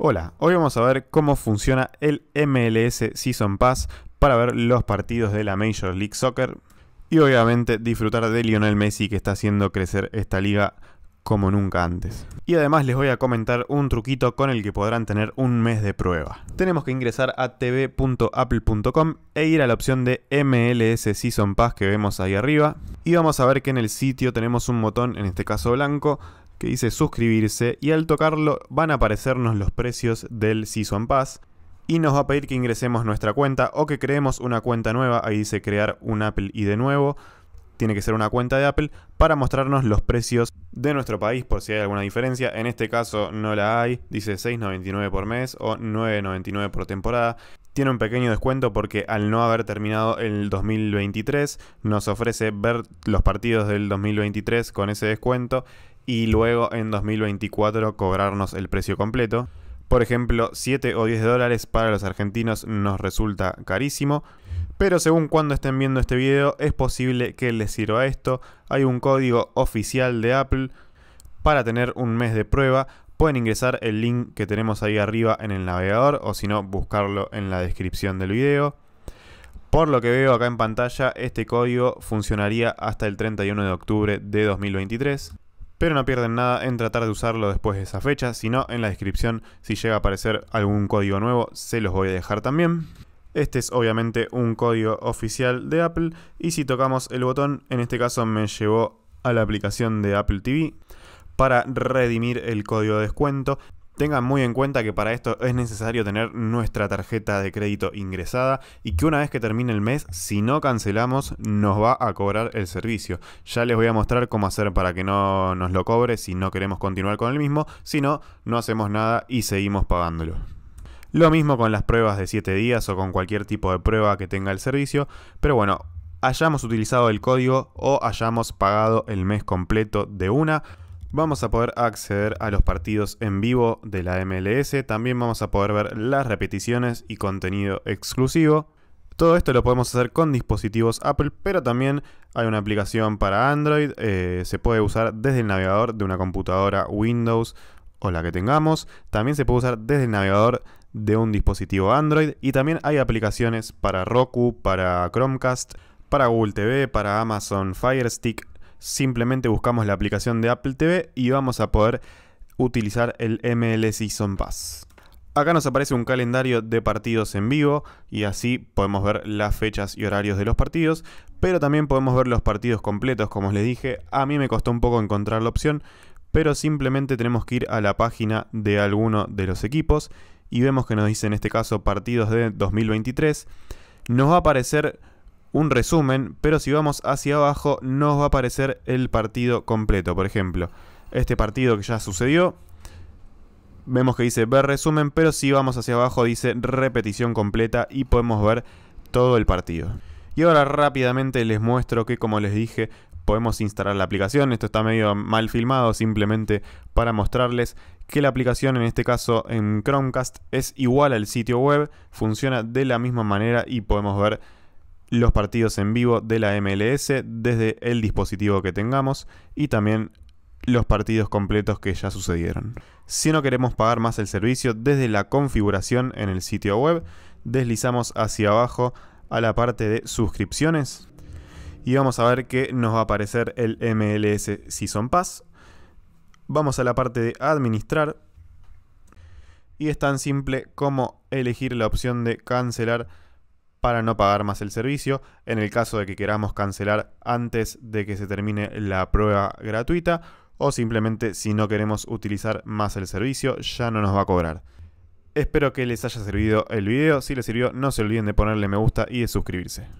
Hola, hoy vamos a ver cómo funciona el MLS Season Pass para ver los partidos de la Major League Soccer y obviamente disfrutar de Lionel Messi que está haciendo crecer esta liga como nunca antes. Y además les voy a comentar un truquito con el que podrán tener un mes de prueba. Tenemos que ingresar a tv.apple.com e ir a la opción de MLS Season Pass que vemos ahí arriba. Y vamos a ver que en el sitio tenemos un botón, en este caso blanco, que dice suscribirse y al tocarlo van a aparecernos los precios del Season Pass y nos va a pedir que ingresemos nuestra cuenta o que creemos una cuenta nueva, ahí dice crear un Apple y de nuevo, tiene que ser una cuenta de Apple para mostrarnos los precios de nuestro país por si hay alguna diferencia. En este caso no la hay, dice 6.99 por mes o 9.99 por temporada. Tiene un pequeño descuento porque al no haber terminado el 2023 nos ofrece ver los partidos del 2023 con ese descuento y luego en 2024 cobrarnos el precio completo. Por ejemplo, 7 o 10 dólares para los argentinos nos resulta carísimo, pero según cuando estén viendo este video es posible que les sirva esto. Hay un código oficial de Apple para tener un mes de prueba. Pueden ingresar el link que tenemos ahí arriba en el navegador o si no buscarlo en la descripción del video. Por lo que veo acá en pantalla, este código funcionaría hasta el 31 de octubre de 2023 pero no pierden nada en tratar de usarlo después de esa fecha, sino en la descripción si llega a aparecer algún código nuevo se los voy a dejar también. Este es obviamente un código oficial de Apple y si tocamos el botón, en este caso me llevó a la aplicación de Apple TV para redimir el código de descuento Tengan muy en cuenta que para esto es necesario tener nuestra tarjeta de crédito ingresada y que una vez que termine el mes, si no cancelamos, nos va a cobrar el servicio. Ya les voy a mostrar cómo hacer para que no nos lo cobre si no queremos continuar con el mismo, si no, no hacemos nada y seguimos pagándolo. Lo mismo con las pruebas de 7 días o con cualquier tipo de prueba que tenga el servicio, pero bueno, hayamos utilizado el código o hayamos pagado el mes completo de una, Vamos a poder acceder a los partidos en vivo de la MLS, también vamos a poder ver las repeticiones y contenido exclusivo. Todo esto lo podemos hacer con dispositivos Apple, pero también hay una aplicación para Android, eh, se puede usar desde el navegador de una computadora Windows o la que tengamos, también se puede usar desde el navegador de un dispositivo Android y también hay aplicaciones para Roku, para Chromecast, para Google TV, para Amazon Fire Stick, simplemente buscamos la aplicación de Apple TV y vamos a poder utilizar el ML Season Pass. Acá nos aparece un calendario de partidos en vivo y así podemos ver las fechas y horarios de los partidos, pero también podemos ver los partidos completos, como les dije, a mí me costó un poco encontrar la opción, pero simplemente tenemos que ir a la página de alguno de los equipos y vemos que nos dice en este caso partidos de 2023. Nos va a aparecer un resumen, pero si vamos hacia abajo nos va a aparecer el partido completo. Por ejemplo, este partido que ya sucedió, vemos que dice ver resumen, pero si vamos hacia abajo dice repetición completa y podemos ver todo el partido. Y ahora rápidamente les muestro que como les dije podemos instalar la aplicación, esto está medio mal filmado simplemente para mostrarles que la aplicación en este caso en Chromecast es igual al sitio web, funciona de la misma manera y podemos ver los partidos en vivo de la MLS desde el dispositivo que tengamos y también los partidos completos que ya sucedieron. Si no queremos pagar más el servicio, desde la configuración en el sitio web deslizamos hacia abajo a la parte de suscripciones y vamos a ver que nos va a aparecer el MLS Season Pass. Vamos a la parte de administrar y es tan simple como elegir la opción de cancelar para no pagar más el servicio en el caso de que queramos cancelar antes de que se termine la prueba gratuita o simplemente si no queremos utilizar más el servicio ya no nos va a cobrar. Espero que les haya servido el video, si les sirvió no se olviden de ponerle me gusta y de suscribirse.